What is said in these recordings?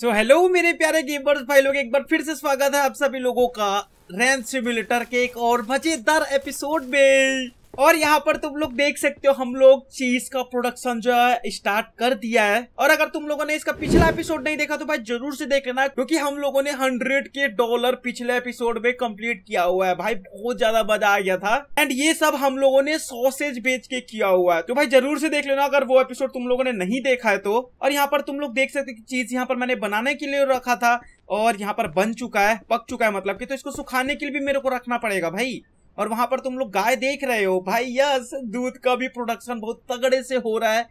सो so, hello मेरे प्यारे gamers भाई लोग एक बार फिर से स्वागत है आप सभी लोगों का रैन सिम्युलेटर के एक और मजेदार एपिसोड में और यहाँ पर तुम लोग देख सकते हो हम लोग चीज का प्रोडक्शन जो है स्टार्ट कर दिया है और अगर तुम लोगों ने इसका पिछला एपिसोड नहीं देखा तो भाई जरूर से देख लेना क्योंकि हम लोगों ने हंड्रेड के डॉलर पिछले एपिसोड में कंप्लीट किया हुआ है भाई बहुत ज्यादा मजा आ गया था एंड ये सब हम लोगों ने सॉसेज बेच के किया हुआ है तो भाई जरूर से देख लेना अगर वो एपिसोड तुम लोगों ने नहीं देखा है तो और यहाँ पर तुम लोग देख सकते हो चीज यहाँ पर मैंने बनाने के लिए रखा था और यहाँ पर बन चुका है पक चुका है मतलब कि तो इसको सुखाने के लिए भी मेरे को रखना पड़ेगा भाई और वहां पर तुम लोग गाय देख रहे हो भाई यस दूध का भी प्रोडक्शन बहुत तगड़े से हो रहा है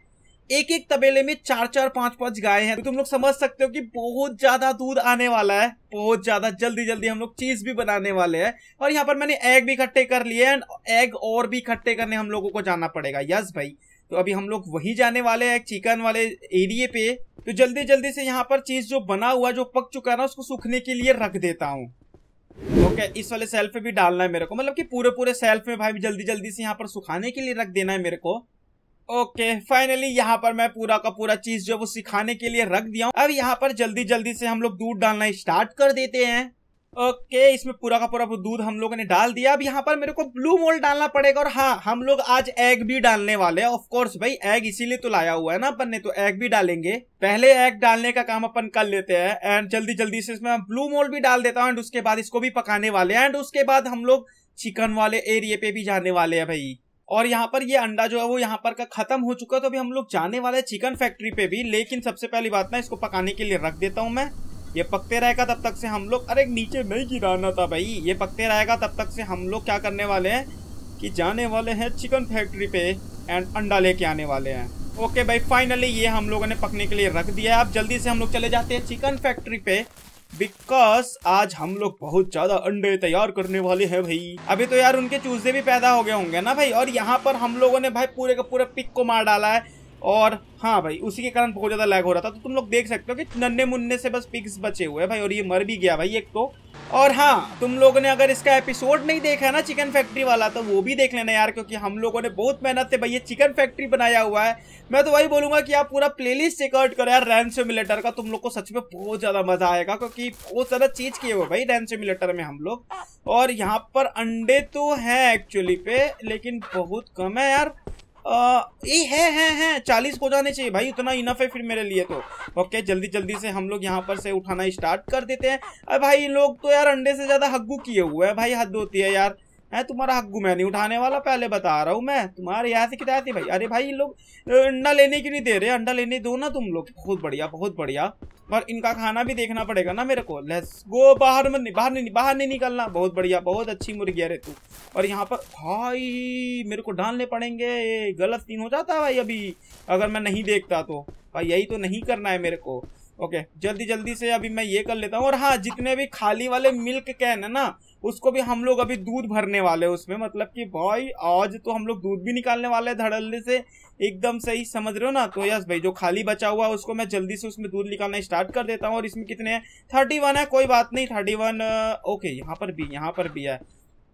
एक एक तबेले में चार चार पांच पांच गाय हैं तो तुम लोग समझ सकते हो कि बहुत ज्यादा दूध आने वाला है बहुत ज्यादा जल्दी जल्दी हम लोग चीज भी बनाने वाले हैं और यहाँ पर मैंने एग भी इकट्ठे कर लिए एंड एग और भी इकट्ठे करने हम लोगों को जाना पड़ेगा यस भाई तो अभी हम लोग वहीं जाने वाले हैं चिकन वाले एरिए पे तो जल्दी जल्दी से यहाँ पर चीज जो बना हुआ जो पक चुका है ना उसको सूखने के लिए रख देता हूँ ओके okay, इस वाले सेल्फ पे भी डालना है मेरे को मतलब कि पूरे पूरे सेल्फ में भाई जल्दी जल्दी से यहाँ पर सुखाने के लिए रख देना है मेरे को ओके okay, फाइनली यहाँ पर मैं पूरा का पूरा चीज जो वो सिखाने के लिए रख दिया हूँ अब यहाँ पर जल्दी जल्दी से हम लोग दूध डालना स्टार्ट कर देते हैं ओके okay, इसमें पूरा का पूरा दूध हम लोगों ने डाल दिया अब यहाँ पर मेरे को ब्लू मोल्ड डालना पड़ेगा और हाँ हम लोग आज एग भी डालने वाले हैं ऑफकोर्स भाई एग इसीलिए तो लाया हुआ है ना अपन ने तो एग भी डालेंगे पहले एग डालने का काम अपन कर लेते हैं एंड जल्दी जल्दी से इसमें ब्लू मोल्ड भी डाल देता हूँ एंड उसके बाद इसको भी पकाने वाले हैं एंड उसके बाद हम लोग चिकन वाले एरिए पे भी जाने वाले हैं भाई और यहाँ पर ये अंडा जो है वो यहाँ पर का खत्म हो चुका है तो अभी हम लोग जाने वाले चिकन फैक्ट्री पे भी लेकिन सबसे पहली बात ना इसको पकाने के लिए रख देता हूँ मैं ये पकते रहेगा तब तक से हम लोग अरे नीचे नहीं गिराना था भाई ये पकते रहेगा तब तक से हम लोग क्या करने वाले हैं कि जाने वाले हैं चिकन फैक्ट्री पे एंड अंडा लेके आने वाले हैं ओके भाई फाइनली ये हम लोगों ने पकने के लिए रख दिया है अब जल्दी से हम लोग चले जाते हैं चिकन फैक्ट्री पे बिकॉज आज हम लोग बहुत ज्यादा अंडे तैयार करने वाले हैं भाई अभी तो यार उनके चूजे भी पैदा हो गए होंगे ना भाई और यहाँ पर हम लोगों ने भाई पूरे का पूरे पिक को मार डाला है और हाँ भाई उसी के कारण बहुत ज़्यादा लैग हो रहा था तो तुम लोग देख सकते हो कि नन्हे मुन्ने से बस पिक्स बचे हुए हैं भाई और ये मर भी गया भाई एक तो और हाँ तुम लोगों ने अगर इसका एपिसोड नहीं देखा है ना चिकन फैक्ट्री वाला तो वो भी देख लेना यार क्योंकि हम लोगों ने बहुत मेहनत से भाई ये चिकन फैक्ट्री बनाया हुआ है मैं तो वही बोलूंगा कि आप पूरा प्लेलिस्ट चेकआउट करो यार रैन मिलेटर का तुम लोग को सच में बहुत ज़्यादा मजा आएगा क्योंकि बहुत सारा चीज़ किए हुए भाई रैन मिलेटर में हम लोग और यहाँ पर अंडे तो हैं एक्चुअली पे लेकिन बहुत कम है यार ये है है है चालीस को जाने चाहिए भाई उतना इनफ है फिर मेरे लिए तो ओके जल्दी जल्दी से हम लोग यहाँ पर से उठाना स्टार्ट कर देते हैं अरे भाई इन लोग तो यार अंडे से ज़्यादा हग्गू किए हुए हैं भाई हद होती है यार है तुम्हारा हग्गू मैं नहीं उठाने वाला पहले बता रहा हूँ मैं तुम्हारे यहाँ से कितना थी भाई अरे भाई इन लोग अंडा लेने की नहीं दे रहे अंडा लेने दो ना तुम लोग बहुत बढ़िया बहुत बढ़िया पर इनका खाना भी देखना पड़ेगा ना मेरे को लेट्स गो बाहर मत नहीं बाहर नहीं बाहर नहीं निकलना बहुत बढ़िया बहुत अच्छी मुर्गी है रे तू और यहाँ पर भाई मेरे को डालने पड़ेंगे गलत सीन हो जाता है भाई अभी अगर मैं नहीं देखता तो भाई यही तो नहीं करना है मेरे को ओके जल्दी जल्दी से अभी मैं ये कर लेता हूँ और हाँ जितने भी खाली वाले मिल्क कैन है ना उसको भी हम लोग अभी दूध भरने वाले हैं उसमें मतलब कि भाई आज तो हम लोग दूध भी निकालने वाले हैं धड़ल्ले से एकदम सही समझ रहे हो ना तो यस भाई जो खाली बचा हुआ है उसको मैं जल्दी से उसमें दूध निकालना स्टार्ट कर देता हूँ और इसमें कितने हैं थर्टी वन है कोई बात नहीं थर्टी वन ओके यहाँ पर भी यहाँ पर भी है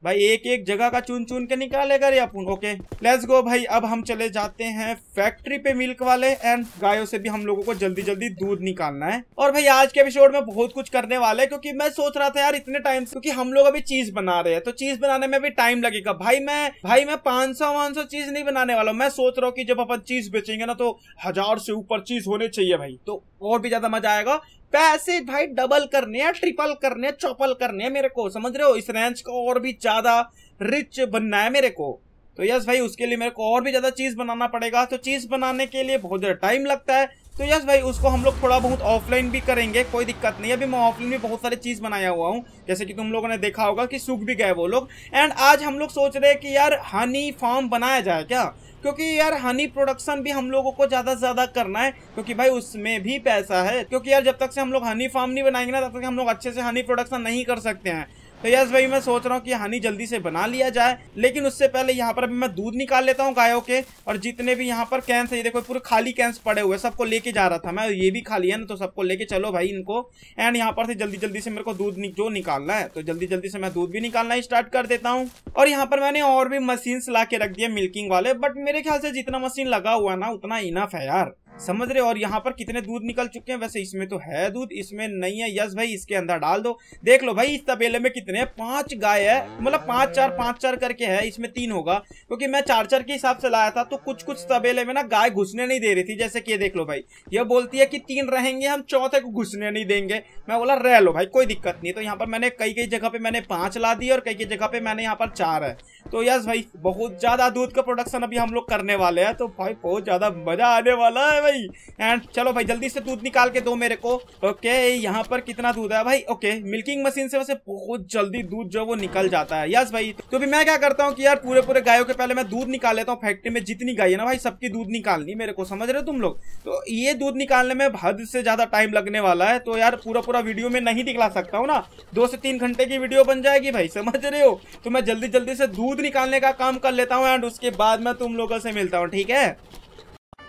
भाई एक एक जगह का चुन चुन के निकालेगा रे अपन ओके लेट्स गो भाई अब हम चले जाते हैं फैक्ट्री पे मिल्क वाले एंड गायों से भी हम लोगों को जल्दी जल्दी दूध निकालना है और भाई आज के एपिसोड में बहुत कुछ करने वाले क्योंकि मैं सोच रहा था यार इतने टाइम क्योंकि हम लोग अभी चीज बना रहे हैं तो चीज बनाने में भी टाइम लगेगा भाई मैं भाई मैं पांच सौ वाँच सौ चीज नहीं बनाने वाला मैं सोच रहा हूँ की जब अपन चीज बेचेंगे ना तो हजार से ऊपर चीज होने चाहिए भाई तो और भी ज्यादा मजा आएगा पैसे भाई डबल करने या ट्रिपल करने चौपल करने मेरे को समझ रहे हो इस रेंज को और भी ज्यादा रिच बनना है मेरे को तो यस भाई उसके लिए मेरे को और भी ज्यादा चीज बनाना पड़ेगा तो चीज बनाने के लिए बहुत ज्यादा टाइम लगता है तो यस भाई उसको हम लोग थोड़ा बहुत ऑफलाइन भी करेंगे कोई दिक्कत नहीं अभी मैं ऑफलाइन भी बहुत सारे चीज़ बनाया हुआ हूँ जैसे कि तुम लोगों ने देखा होगा कि सूख भी गए वो लोग एंड आज हम लोग सोच रहे हैं कि यार हनी फार्म बनाया जाए क्या क्योंकि यार हनी प्रोडक्शन भी हम लोगों को ज़्यादा से ज़्यादा करना है क्योंकि भाई उसमें भी पैसा है क्योंकि यार जब तक से हम लोग हनी फार्म नहीं बनाएंगे ना तब तक हम लोग अच्छे से हनी प्रोडक्शन नहीं कर सकते हैं तो यस भाई मैं सोच रहा हूँ कि हानि जल्दी से बना लिया जाए लेकिन उससे पहले यहाँ पर अभी मैं दूध निकाल लेता हूँ गायों के और जितने भी यहाँ पर कैंस है ये देखो पूरे खाली कैंस पड़े हुए सबको लेके जा रहा था मैं ये भी खाली है ना तो सबको लेके चलो भाई इनको एंड यहाँ पर से जल्दी जल्दी से मेरे को दूध जो निकालना है तो जल्दी जल्दी से मैं दूध भी निकालना स्टार्ट कर देता हूँ और यहाँ पर मैंने और भी मशीन ला के रख दिया मिल्किंग वाले बट मेरे ख्याल से जितना मशीन लगा हुआ ना उतना इनफ है यार समझ रहे और यहाँ पर कितने दूध निकल चुके हैं वैसे इसमें तो है दूध इसमें नहीं है यस भाई इसके अंदर डाल दो देख लो भाई इस तबेले में कितने पांच गाय है मतलब पांच चार पांच चार करके है इसमें तीन होगा क्योंकि मैं चार चार के हिसाब से लाया था तो कुछ कुछ तबेले में ना गाय घुसने नहीं दे रही थी जैसे कि देख लो भाई यह बोलती है कि तीन रहेंगे हम चौथे को घुसने नहीं देंगे मैं बोला रह लो भाई कोई दिक्कत नहीं तो यहाँ पर मैंने कई कई जगह पे मैंने पांच ला दी और कई कई जगह पे मैंने यहाँ पर चार है तो यस भाई बहुत ज़्यादा दूध का प्रोडक्शन अभी हम लोग करने वाले हैं तो भाई बहुत ज़्यादा मज़ा आने वाला है भाई एंड चलो भाई जल्दी से दूध निकाल के दो मेरे को ओके यहाँ पर कितना दूध है भाई ओके मिल्किंग मशीन से वैसे बहुत जल्दी दूध जो वो निकल जाता है यस भाई तो भी मैं क्या करता हूँ कि यार पूरे पूरे गायों के पहले मैं दूध निकाल लेता हूँ फैक्ट्री में जितनी गाय है ना भाई सबकी दूध निकालनी मेरे को समझ रहे हो तुम लोग तो ये दूध निकालने में हद से ज़्यादा टाइम लगने वाला है तो यार पूरा पूरा वीडियो में नहीं निकला सकता हूँ ना दो से तीन घंटे की वीडियो बन जाएगी भाई समझ रहे हो तो मैं जल्दी जल्दी से दूध निकालने का काम कर लेता हूँ एंड उसके बाद मैं तुम लोगों से मिलता हूँ ठीक है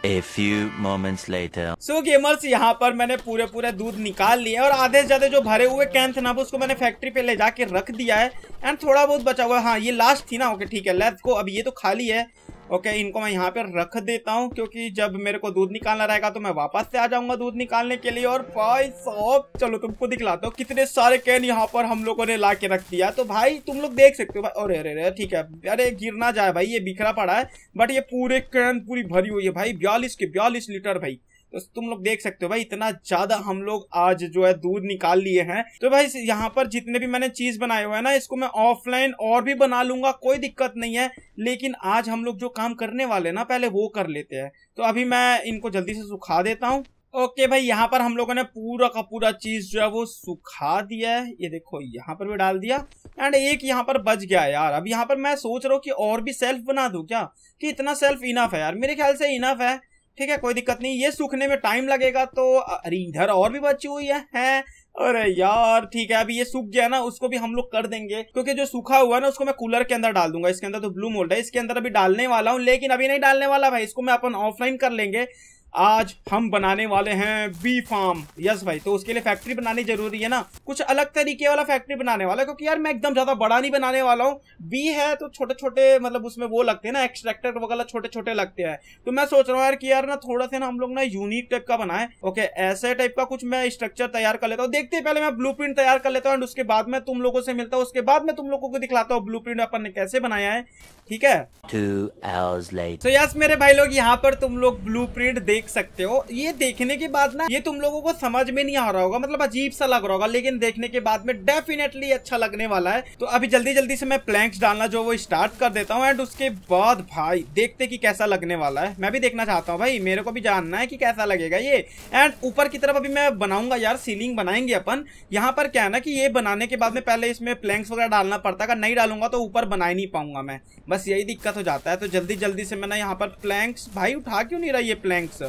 A few moments later. So gamers यहाँ पर मैंने पूरे पूरे दूध निकाल लिए और आधे से ज्यादा जो भरे हुए कैन थे ना उसको मैंने फैक्ट्री पे ले जाके रख दिया है एंड थोड़ा बहुत बचा हुआ हाँ ये लास्ट थी ना ओके ठीक है लेफ्ट को अब ये तो खाली है ओके okay, इनको मैं यहाँ पे रख देता हूँ क्योंकि जब मेरे को दूध निकालना रहेगा तो मैं वापस से आ जाऊंगा दूध निकालने के लिए और भाई साहब चलो तुमको दिखलाता हूँ कितने सारे कैन यहाँ पर हम लोगों ने ला के रख दिया तो भाई तुम लोग देख सकते हो अरे अरे अरे ठीक है अरे गिर ना जाए भाई ये बिखरा पड़ा है बट ये पूरे कैन पूरी भरी हुई है भाई बयालीस के बयालीस लीटर भाई तो तुम लोग देख सकते हो भाई इतना ज्यादा हम लोग आज जो है दूध निकाल लिए हैं तो भाई यहाँ पर जितने भी मैंने चीज बनाए हुए हैं ना इसको मैं ऑफलाइन और भी बना लूंगा कोई दिक्कत नहीं है लेकिन आज हम लोग जो काम करने वाले ना पहले वो कर लेते हैं तो अभी मैं इनको जल्दी से सुखा देता हूँ ओके okay भाई यहाँ पर हम लोगों ने पूरा का पूरा चीज जो है वो सुखा दिया है ये देखो यहाँ पर भी डाल दिया एंड एक यहाँ पर बच गया यार अब यहाँ पर मैं सोच रहा हूँ कि और भी सेल्फ बना दू क्या कि इतना सेल्फ इनफ है यार मेरे ख्याल से इनफ है ठीक है कोई दिक्कत नहीं ये सूखने में टाइम लगेगा तो अरे इधर और भी बची हुई है, है अरे यार ठीक है अभी ये सूख गया ना उसको भी हम लोग कर देंगे क्योंकि जो सूखा हुआ है ना उसको मैं कूलर के अंदर डाल दूंगा इसके अंदर तो ब्लू मोल्ड है इसके अंदर अभी डालने वाला हूँ लेकिन अभी नहीं डालने वाला भाई इसको मैं अपन ऑफलाइन कर लेंगे आज हम बनाने वाले हैं बी फार्म यस भाई तो उसके लिए फैक्ट्री बनानी जरूरी है ना कुछ अलग तरीके वाला फैक्ट्री बनाने वाला क्योंकि यार मैं एकदम ज्यादा बड़ा नहीं बनाने वाला हूँ बी है तो छोटे छोटे मतलब उसमें वो लगते हैं ना एक्सट्रैक्टर वगैरह छोटे छोटे लगते हैं तो मैं सोच रहा हूँ यार कि यार ना थोड़ा सा ना हम लोग ना यूनिक टाइप का बनाए ओके ऐसे टाइप का कुछ मैं स्ट्रक्चर तैयार कर लेता हूँ देखते पहले मैं ब्लू तैयार कर लेता हूँ एंड उसके बाद में तुम लोगों से मिलता हूँ उसके बाद में तुम लोगों को दिखलाता हूँ ब्लू अपन ने कैसे बनाया है ठीक है तो यस मेरे भाई लोग यहाँ पर तुम लोग ब्लू देख देख सकते हो ये देखने के बाद ना ये तुम लोगों को समझ में नहीं आ रहा होगा मतलब अजीब सा लग रहा होगा लेकिन देखने के बाद में डेफिनेटली अच्छा लगने वाला है तो अभी जल्दी जल्दी से मैं प्लैंक्स डालना जो वो स्टार्ट कर देता हूँ एंड उसके बाद भाई देखते कि कैसा लगने वाला है मैं भी देखना चाहता हूँ भाई मेरे को भी जानना है कि कैसा लगेगा ये एंड ऊपर की तरफ अभी मैं बनाऊंगा यार सीलिंग बनाएंगे अपन यहाँ पर क्या है ना कि ये बनाने के बाद में पहले इसमें प्लैंक्स वगैरह डालना पड़ता है अगर नहीं डालूंगा तो ऊपर बना ही नहीं पाऊंगा मैं बस यही दिक्कत हो जाता है तो जल्दी जल्दी से मैंने यहाँ पर प्लैंक्स भाई उठा क्यों नहीं रहा ये प्लैंक्स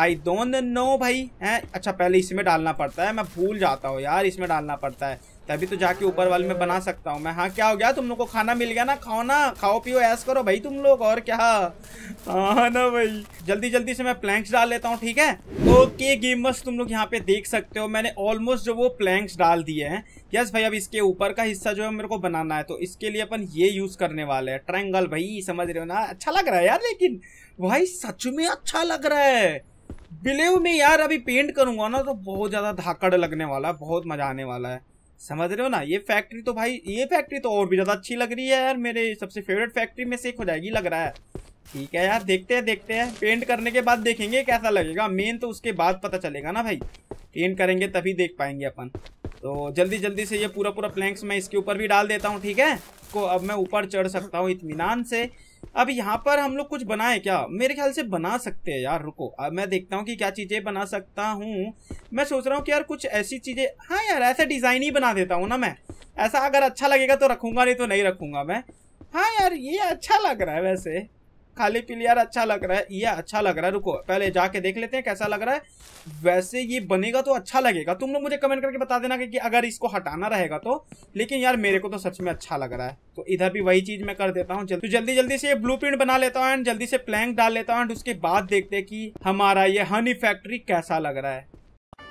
आई डोंट नो भाई हैं अच्छा पहले इसमें डालना पड़ता है मैं भूल जाता हूँ यार इसमें डालना पड़ता है तभी तो जाके ऊपर वाले में बना सकता हूँ मैं हाँ क्या हो गया तुम लोग को खाना मिल गया ना खाओ ना खाओ पियो ऐस करो भाई तुम लोग और क्या हाँ ना भाई जल्दी जल्दी से मैं प्लैंक्स डाल लेता हूँ ठीक है ओके गेमर्स तुम लोग यहाँ पे देख सकते हो मैंने ऑलमोस्ट जो वो प्लैंक्स डाल दिए हैं यस भाई अब इसके ऊपर का हिस्सा जो है मेरे को बनाना है तो इसके लिए अपन ये यूज़ करने वाले हैं ट्रैंगल भाई समझ रहे हो ना अच्छा लग रहा है यार लेकिन भाई सच में अच्छा लग रहा है बिलेव में यार अभी पेंट करूंगा ना तो बहुत ज़्यादा धाकड़ लगने वाला है बहुत मज़ा आने वाला है समझ रहे हो ना ये फैक्ट्री तो भाई ये फैक्ट्री तो और भी ज़्यादा अच्छी लग रही है यार मेरे सबसे फेवरेट फैक्ट्री में से एक हो जाएगी लग रहा है ठीक है यार देखते हैं देखते हैं पेंट करने के बाद देखेंगे कैसा लगेगा मेन तो उसके बाद पता चलेगा ना भाई पेंट करेंगे तभी देख पाएंगे अपन तो जल्दी जल्दी से ये पूरा पूरा प्लैंक्स मैं इसके ऊपर भी डाल देता हूँ ठीक है को अब मैं ऊपर चढ़ सकता हूँ इतमान से अब यहाँ पर हम लोग कुछ बनाए क्या मेरे ख्याल से बना सकते हैं यार रुको अब मैं देखता हूँ कि क्या चीज़ें बना सकता हूँ मैं सोच रहा हूँ कि यार कुछ ऐसी चीज़ें हाँ यार ऐसा डिज़ाइन ही बना देता हूँ ना मैं ऐसा अगर अच्छा लगेगा तो रखूंगा नहीं तो नहीं रखूंगा मैं हाँ यार ये अच्छा लग रहा है वैसे खाली पीली यार अच्छा लग रहा है ये अच्छा लग रहा है रुको पहले जाके देख लेते हैं कैसा लग रहा है वैसे ये बनेगा तो अच्छा लगेगा तुम लोग मुझे कमेंट करके बता देना कि अगर इसको हटाना रहेगा तो लेकिन यार मेरे को तो सच में अच्छा लग रहा है तो इधर भी वही चीज मैं कर देता हूँ तो जल्दी जल्दी से ये ब्लू बना लेता हूँ एंड जल्दी से प्लैंक डाल लेता हूँ एंड उसके बाद देखते हैं कि हमारा ये हनी फैक्ट्री कैसा लग रहा है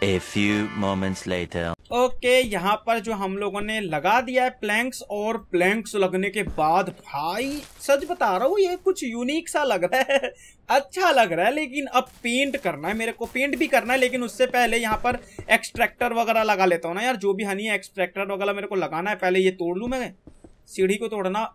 A few moments later. Okay okay, यहाँ पर जो हम लोगों ने लगा दिया है प्लैंक्स और प्लैंक्स लगने के बाद भाई सच बता रहा हूँ ये कुछ यूनिक सा लग रहा है अच्छा लग रहा है लेकिन अब पेंट करना है मेरे को पेंट भी करना है लेकिन उससे पहले यहाँ पर एक्सट्रैक्टर वगैरह लगा लेता हूँ ना यार जो भी हनी है एक्सट्रैक्टर वगैरह मेरे को लगाना है पहले ये तोड़ लूँ मैं सीढ़ी को तोड़ना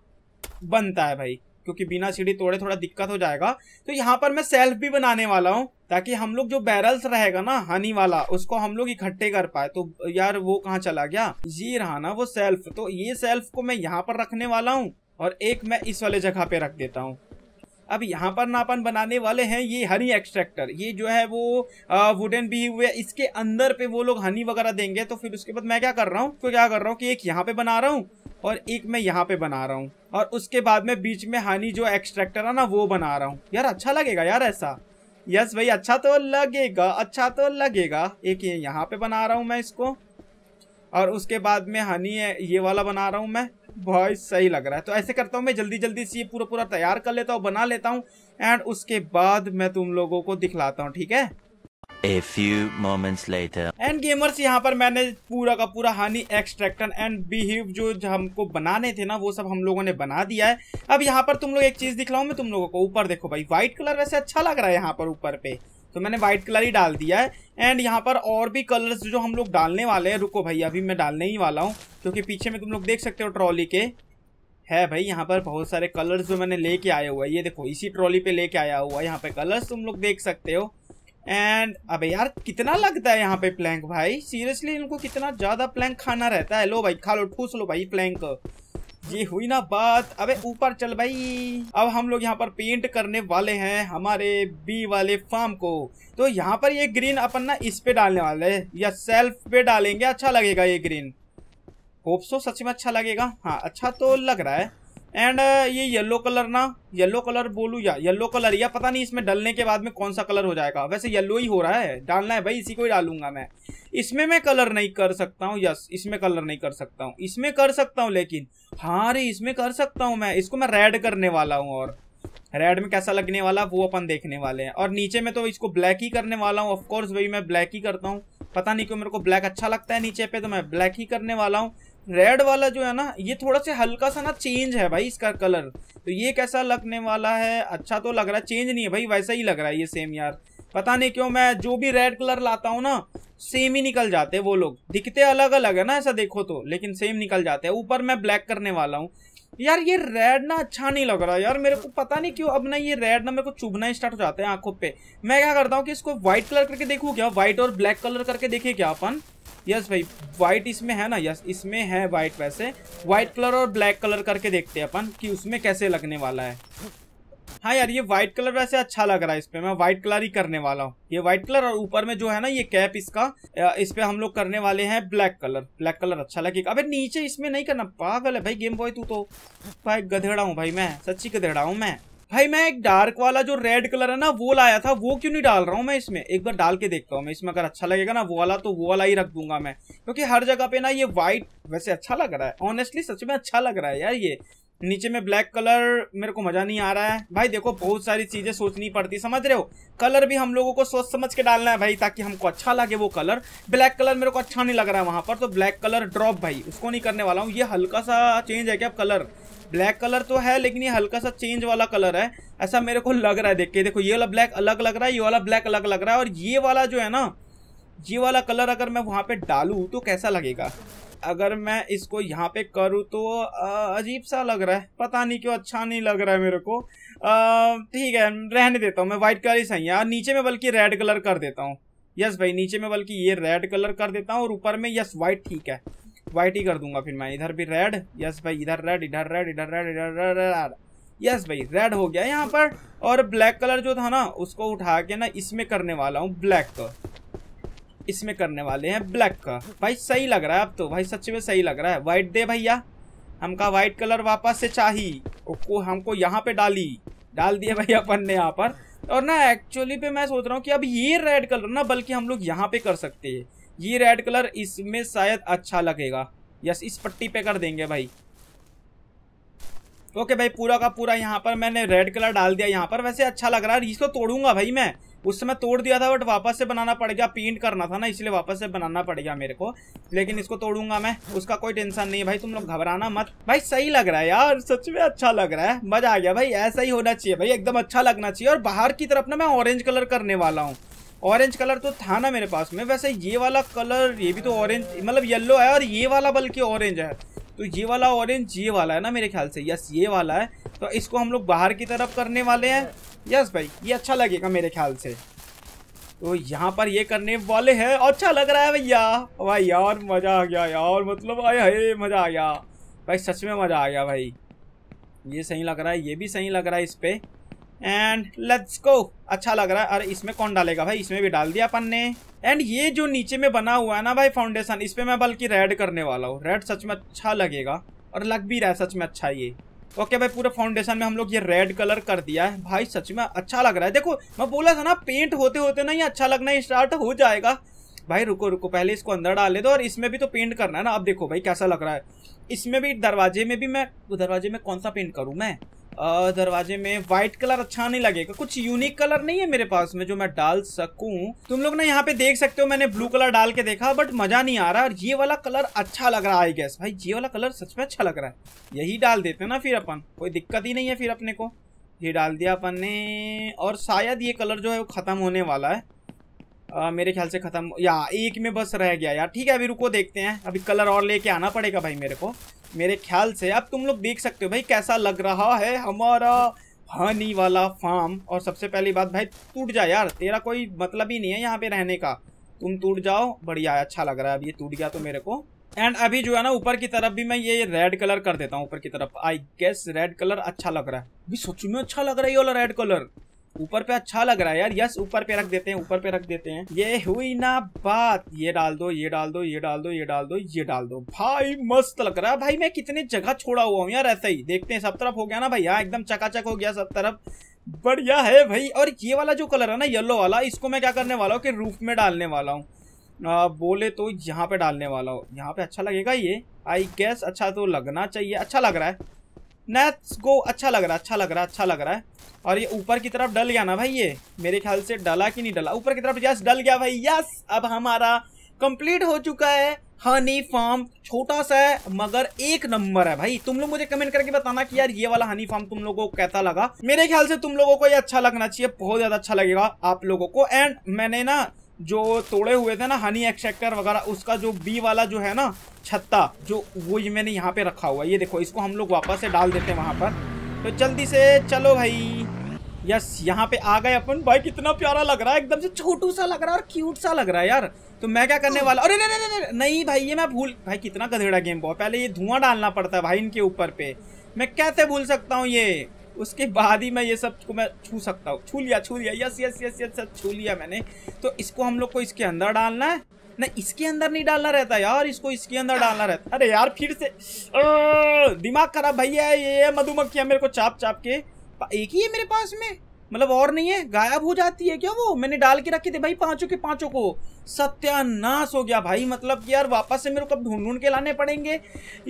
बनता है भाई क्योंकि बिना सीढ़ी तोड़े थोड़ा दिक्कत हो जाएगा तो यहाँ पर मैं सेल्फ भी बनाने वाला हूँ ताकि हम लोग जो बैरल्स रहेगा ना हनी वाला उसको हम लोग इकट्ठे कर पाए तो यार वो कहाँ चला गया जी रहा ना वो सेल्फ तो ये सेल्फ को मैं यहाँ पर रखने वाला हूँ और एक मैं इस वाले जगह पे रख देता हूँ अब यहाँ पर ना अपन बनाने वाले हैं ये हनी एक्सट्रैक्टर ये जो है वो वुडन भी हुए इसके अंदर पे वो लोग हनी वगैरह देंगे तो फिर उसके बाद मैं क्या कर रहा हूँ तो क्या कर रहा हूँ कि एक यहाँ पे बना रहा हूँ और एक मैं यहाँ पे बना रहा हूँ और उसके बाद में बीच में हानि जो एक्सट्रैक्टर है ना वो बना रहा हूँ यार अच्छा लगेगा यार ऐसा यस भाई अच्छा तो लगेगा अच्छा तो लगेगा एक ये यहाँ पे बना रहा हूँ मैं इसको और उसके बाद में हनी ये वाला बना रहा हूँ मैं बहुत सही लग रहा है तो ऐसे करता हूँ मैं जल्दी जल्दी से ये पूरा पूरा तैयार कर लेता हूँ बना लेता हूँ एंड उसके बाद मैं तुम लोगों को दिखलाता हूँ ठीक है A few moments later. And gamers यहाँ पर मैंने पूरा का पूरा हानि एक्सट्रैक्टन एंड बिहेव जो हमको बनाने थे ना वो सब हम लोगों ने बना दिया है अब यहाँ पर तुम लोग एक चीज दिखलाऊ मैं तुम लोगों को ऊपर देखो भाई व्हाइट कलर वैसे अच्छा लग रहा है यहाँ पर ऊपर पे तो मैंने व्हाइट कलर ही डाल दिया है एंड यहाँ पर और भी कलर्स जो हम लोग डालने वाले हैं रुको भाई अभी मैं डालने ही वाला हूँ क्योंकि पीछे में तुम लोग देख सकते हो ट्रॉली के है भाई यहाँ पर बहुत सारे कलर्स जो मैंने लेके आया हुआ है ये देखो इसी ट्रॉली पे लेके आया हुआ है यहाँ पे कलर्स तुम लोग देख सकते हो एंड अबे यार कितना लगता है यहाँ पे प्लैंक भाई सीरियसली इनको कितना ज्यादा प्लैंक खाना रहता है लो भाई खा लो ठूस लो भाई प्लैंक ये हुई ना बात अबे ऊपर चल भाई अब हम लोग यहाँ पर पेंट करने वाले हैं हमारे बी वाले फार्म को तो यहाँ पर ये ग्रीन अपन ना इस पे डालने वाले हैं या सेल्फ पे डालेंगे अच्छा लगेगा ये ग्रीन होप्सो सच में अच्छा लगेगा हाँ अच्छा तो लग रहा है एंड uh, ये येलो कलर ना येलो कलर बोलू या येलो कलर या पता नहीं इसमें डलने के बाद में कौन सा कलर हो जाएगा वैसे येलो ही हो रहा है डालना है भाई इसी को ही डालूंगा मैं इसमें मैं कलर नहीं कर सकता हूँ यस इसमें कलर नहीं कर सकता हूँ इसमें कर सकता हूँ लेकिन हाँ रे इसमें कर सकता हूँ मैं इसको मैं रेड करने वाला हूँ और रेड में कैसा लगने वाला वो अपन देखने वाले हैं और नीचे में तो इसको ब्लैक ही करने वाला हूँ ऑफकोर्स भाई मैं ब्लैक ही करता हूँ पता नहीं क्यों मेरे को ब्लैक अच्छा लगता है नीचे पे तो मैं ब्लैक ही करने वाला हूँ रेड वाला जो है ना ये थोड़ा सा हल्का सा ना चेंज है भाई इसका कलर तो ये कैसा लगने वाला है अच्छा तो लग रहा है चेंज नहीं है भाई वैसा ही लग रहा है ये सेम यार पता नहीं क्यों मैं जो भी रेड कलर लाता हूँ ना सेम ही निकल जाते वो लोग दिखते अलग अलग है ना ऐसा देखो तो लेकिन सेम निकल जाते हैं ऊपर मैं ब्लैक करने वाला हूँ यार ये रेड ना अच्छा नहीं लग रहा यार मेरे को पता नहीं क्यों अब ना ये रेड ना मेरे को चुभना स्टार्ट हो जाता है आंखों पे मैं क्या करता हूँ कि इसको व्हाइट कलर करके देखूँ क्या व्हाइट और ब्लैक कलर करके देखे क्या अपन यस भाई वाइट इसमें है ना यस इसमें है वाइट वैसे वाइट कलर और ब्लैक कलर करके देखते हैं अपन कि उसमें कैसे लगने वाला है हाँ यार ये व्हाइट कलर वैसे अच्छा लग रहा है इस पर मैं व्हाइट कलर ही करने वाला हूँ ये व्हाइट कलर और ऊपर में जो है ना ये कैप इसका इस पर हम लोग करने वाले हैं ब्लैक कलर ब्लैक कलर अच्छा लगेगा अबे नीचे इसमें नहीं करना पागल है भाई गेम बॉय तू तो भाई गधेड़ा हूँ भाई मैं सच्ची गधेड़ा हूँ मैं भाई मैं एक डार्क वाला जो रेड कलर है ना वो लाया था वो क्यों नहीं डाल रहा हूँ मैं इसमें एक बार डाल के देखता हूँ मैं इसमें अगर अच्छा लगेगा ना वो वाला तो वो वाला ही रख दूंगा मैं क्योंकि हर जगह पे ना ये व्हाइट वैसे अच्छा लग रहा है ऑनेस्टली सच में अच्छा लग रहा है यार ये नीचे में ब्लैक कलर मेरे को मजा नहीं आ रहा है भाई देखो बहुत सारी चीजें सोचनी पड़ती समझ रहे हो कलर भी हम लोगों को सोच समझ के डालना है भाई ताकि हमको अच्छा लगे वो कलर ब्लैक कलर मेरे को अच्छा नहीं लग रहा है वहां पर तो ब्लैक कलर ड्रॉप भाई उसको नहीं करने वाला हूँ ये हल्का सा चेंज है क्या कलर ब्लैक कलर तो है लेकिन ये हल्का सा चेंज वाला कलर है ऐसा मेरे को लग रहा है देख के देखो ये वाला ब्लैक अलग लग रहा है ये वाला ब्लैक अलग लग रहा है और ये वाला जो है ना ये वाला कलर अगर मैं वहाँ पे डालू तो कैसा लगेगा अगर मैं इसको यहाँ पे करूँ तो अजीब सा लग रहा है पता नहीं क्यों अच्छा नहीं लग रहा है मेरे को ठीक है रहने देता हूँ मैं वाइट कलर ही सही है और नीचे में बल्कि रेड कलर कर देता हूँ यस भाई नीचे में बल्कि ये रेड कलर कर देता हूँ और ऊपर में यस वाइट ठीक है वाइट ही कर दूंगा फिर मैं इधर भी रेड यस भाई इधर रेड इधर रेड इधर रेड इधर रेड यस भाई रेड हो गया यहाँ पर और ब्लैक कलर जो था ना उसको उठा के ना इसमें करने वाला हूँ ब्लैक का इसमें करने वाले हैं ब्लैक का भाई सही लग रहा है अब तो भाई सच में सही लग रहा है वाइट दे भैया हमका वाइट कलर वापस से चाहिए ओको हमको यहाँ पे डाली डाल दिए भैया अपन ने यहाँ पर और ना एक्चुअली पे मैं सोच रहा हूँ कि अब ये रेड कलर ना बल्कि हम लोग यहाँ पे कर सकते हैं ये रेड कलर इसमें शायद अच्छा लगेगा यस इस पट्टी पे कर देंगे भाई ओके भाई पूरा का पूरा यहाँ पर मैंने रेड कलर डाल दिया यहाँ पर वैसे अच्छा लग रहा है इसको तोड़ूंगा भाई मैं उस समय तोड़ दिया था बट वापस से बनाना पड़ गया पेंट करना था ना इसलिए वापस से बनाना पड़ गया मेरे को लेकिन इसको तोड़ूंगा मैं उसका कोई टेंशन नहीं है भाई तुम लोग घबराना मत भाई सही लग रहा है यार सच में अच्छा लग रहा है मजा आ गया भाई ऐसा ही होना चाहिए भाई एकदम अच्छा लगना चाहिए और बाहर की तरफ ना मैं ऑरेंज कलर करने वाला हूँ ऑरेंज कलर तो था ना मेरे पास में वैसे ये वाला कलर ये भी तो ऑरेंज मतलब येलो है और ये वाला बल्कि ऑरेंज है तो ये वाला ऑरेंज ये वाला है ना मेरे ख्याल से यस ये वाला है तो इसको हम लोग बाहर की तरफ करने वाले हैं यस भाई ये अच्छा लगेगा मेरे ख्याल से तो यहाँ पर ये करने वाले हैं अच्छा लग रहा है भैया भाई यार मज़ा आ गया यार मतलब आए हे मज़ा आ गया भाई सच में मज़ा आ गया भाई ये सही लग रहा है ये भी सही लग रहा है इस पर एंड लेट्स गो अच्छा लग रहा है अरे इसमें कौन डालेगा भाई इसमें भी डाल दिया अपन ने एंड ये जो नीचे में बना हुआ है ना भाई फाउंडेशन इस पर मैं बल्कि रेड करने वाला हूँ रेड सच में अच्छा लगेगा और लग भी रहा है सच में अच्छा ये ओके okay भाई पूरे फाउंडेशन में हम लोग ये रेड कलर कर दिया है भाई सच में अच्छा लग रहा है देखो मैं बोला था ना पेंट होते होते ना ये अच्छा लगना स्टार्ट हो जाएगा भाई रुको रुको पहले इसको अंदर डाल ले दो और इसमें भी तो पेंट करना है ना अब देखो भाई कैसा लग रहा है इसमें भी दरवाजे में भी मैं दरवाजे में कौन सा पेंट करूँ मैं दरवाजे में व्हाइट कलर अच्छा नहीं लगेगा कुछ यूनिक कलर नहीं है मेरे पास में जो मैं डाल सकूं तुम लोग ना यहाँ पे देख सकते हो मैंने ब्लू कलर डाल के देखा बट मजा नहीं आ रहा और ये वाला कलर अच्छा लग रहा है आई गैस भाई ये वाला कलर सच में अच्छा लग रहा है यही डाल देते हैं ना फिर अपन कोई दिक्कत ही नहीं है फिर अपने को ये डाल दिया अपन ने और शायद ये कलर जो है वो ख़त्म होने वाला है आ, मेरे ख्याल से ख़त्म या एक में बस रह गया यार ठीक है अभी रुको देखते हैं अभी कलर और लेके आना पड़ेगा भाई मेरे को मेरे ख्याल से अब तुम लोग देख सकते हो भाई कैसा लग रहा है हमारा हनी वाला फार्म और सबसे पहली बात भाई टूट जा यार तेरा कोई मतलब ही नहीं है यहाँ पे रहने का तुम टूट जाओ बढ़िया अच्छा लग रहा है अब ये टूट गया तो मेरे को एंड अभी जो है ना ऊपर की तरफ भी मैं ये रेड कलर कर देता हूँ ऊपर की तरफ आई गेस रेड कलर अच्छा लग रहा है अभी सोचू में अच्छा लग रहा है ये वाला रेड कलर ऊपर पे अच्छा लग रहा है यार यस ऊपर पे रख देते हैं ऊपर पे रख देते हैं ये हुई ना बात ये डाल दो ये डाल दो ये डाल दो ये डाल दो ये डाल दो भाई मस्त लग रहा है भाई मैं कितनी जगह छोड़ा हुआ हूँ यार ऐसा ही देखते हैं सब तरफ हो गया ना भाई यहाँ एकदम चकाचक हो गया सब तरफ बढ़िया है भाई और ये वाला जो कलर है ना येलो वाला इसको मैं क्या करने वाला हूँ कि रूफ में डालने वाला हूँ बोले तो यहाँ पे डालने वाला हूँ यहाँ पे अच्छा लगेगा ये आई गैस अच्छा तो लगना चाहिए अच्छा लग रहा है नेट्स गो अच्छा लग रहा है अच्छा लग रहा है अच्छा लग रहा है और ये ऊपर की तरफ डल गया ना भाई ये मेरे ख्याल से डला कि नहीं डला ऊपर की तरफ यस डल गया भाई यस अब हमारा कंप्लीट हो चुका है हनी फार्म छोटा सा है मगर एक नंबर है भाई तुम लोग मुझे कमेंट करके बताना कि यार ये वाला हनी फार्म तुम लोगों को कैसा लगा मेरे ख्याल से तुम लोगों को ये अच्छा लगना चाहिए बहुत ज्यादा अच्छा लगेगा आप लोगों को एंड मैंने ना जो तोड़े हुए थे ना हनी एक्सट्रैक्टर वगैरह उसका जो बी वाला जो है ना छत्ता जो वो ये मैंने यहाँ पे रखा हुआ है ये देखो इसको हम लोग वापस से डाल देते हैं वहाँ पर तो जल्दी से चलो भाई यस यहाँ पे आ गए अपन भाई कितना प्यारा लग रहा है एकदम से छोटू सा लग रहा है और क्यूट सा लग रहा है यार तो मैं क्या करने वाला अरे नहीं नहीं नहीं नहीं भाई ये मैं भूल भाई कितना गधेड़ा गेम बहुत पहले ये धुआं डालना पड़ता है भाई इनके ऊपर पे मैं कैसे भूल सकता हूँ ये उसके बाद ही मैं ये सब को मैं छू सकता हूँ छू लिया छू लिया यस यस यस यस छू लिया मैंने तो इसको हम लोग को इसके अंदर डालना है ना इसके अंदर नहीं डालना रहता यार इसको इसके अंदर डालना रहता अरे यार फिर से दिमाग खराब भैया ये मधुमक्खियाँ मेरे को चाप चाप के एक ही है मेरे पास में मतलब और नहीं है गायब हो जाती है क्या वो मैंने डाल के रखे थे भाई पांचों के पांचों को सत्यानाश हो गया भाई मतलब कि यार वापस से मेरे को कब ढूंढ ढूंढ के लाने पड़ेंगे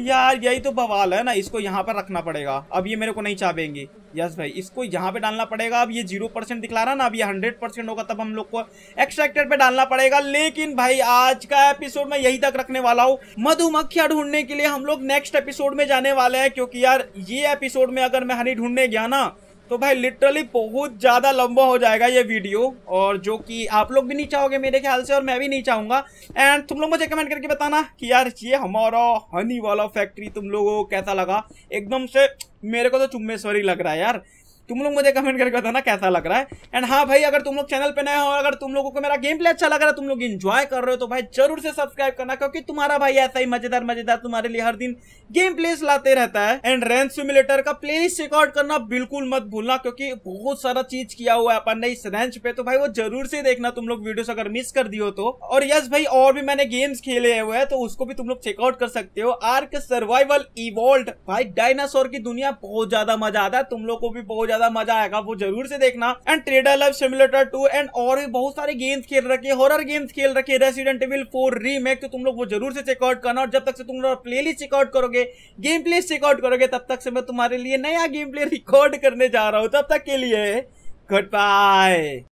यार यही तो बवाल है ना इसको यहाँ पर रखना पड़ेगा अब ये मेरे को नहीं चाहेंगे यस भाई इसको यहाँ पे डालना पड़ेगा अब ये जीरो परसेंट दिखला रहा ना अब ये हंड्रेड परसेंट होगा तब हम लोग को एक्सट्रैक्टेड पे डालना पड़ेगा लेकिन भाई आज का एपिसोड में यही तक रखने वाला हूँ मधुमक्खिया ढूंढने के लिए हम लोग नेक्स्ट एपिसोड में जाने वाले हैं क्योंकि यार ये एपिसोड में अगर मैं हनी ढूंढने गया ना तो भाई लिटरली बहुत ज़्यादा लंबा हो जाएगा ये वीडियो और जो कि आप लोग भी नहीं चाहोगे मेरे ख्याल से और मैं भी नहीं चाहूँगा एंड तुम लोग मुझे कमेंट करके बताना कि यार ये हमारा हनी वाला फैक्ट्री तुम लोगों को कैसा लगा एकदम से मेरे को तो चुम्बेश्वरी लग रहा है यार तुम लोग मुझे कमेंट करके बताना कैसा लग रहा है एंड हाँ भाई अगर तुम लोग चैनल पे नए हो अगर तुम लोगों को मेरा गेम प्ले अच्छा लग रहा है तुम लोग इन्जॉय कर रहे हो तो भाई जरूर से सब्सक्राइब करना क्योंकि तुम्हारा भाई ऐसा ही मजेदार मजेदार तुम्हारे लिए हर दिन गेम प्लेस लाते रहता है एंड रेंज सिमुलेटर का प्ले लिस्ट चेकआउट करना बिल्कुल मत भूलना क्योंकि बहुत सारा चीज किया हुआ है अपन ने इस रैंच पे तो भाई वो जरूर से देखना तुम लोग वीडियो अगर मिस कर दियो तो और यस भाई और भी मैंने गेम्स खेले हुए हैं तो उसको भी तुम लोग चेकआउट कर सकते हो आर्क सर्वाइवल इवोल्ड भाई डायनासोर की दुनिया बहुत ज्यादा मजा आता है तुम लोग को भी बहुत ज्यादा मजा आएगा वो जरूर से देखना and trader love simulator two and और भी बहुत सारे गेम्स खेल रखे हॉरर गेम्स खेल रखे रेसिडेंट एविल फोर रीमेक तो तुम लोग वो जरूर से चेकआउट करना और जब तक से तुम लोग प्ले लिस्ट चेकआउट करोगे गेम प्ले चेकआउट करोगे तब तक से मैं तुम्हारे लिए नया गेम प्ले रिकॉर्ड करने जा रहा हूँ तब तक के लिए गुड बाय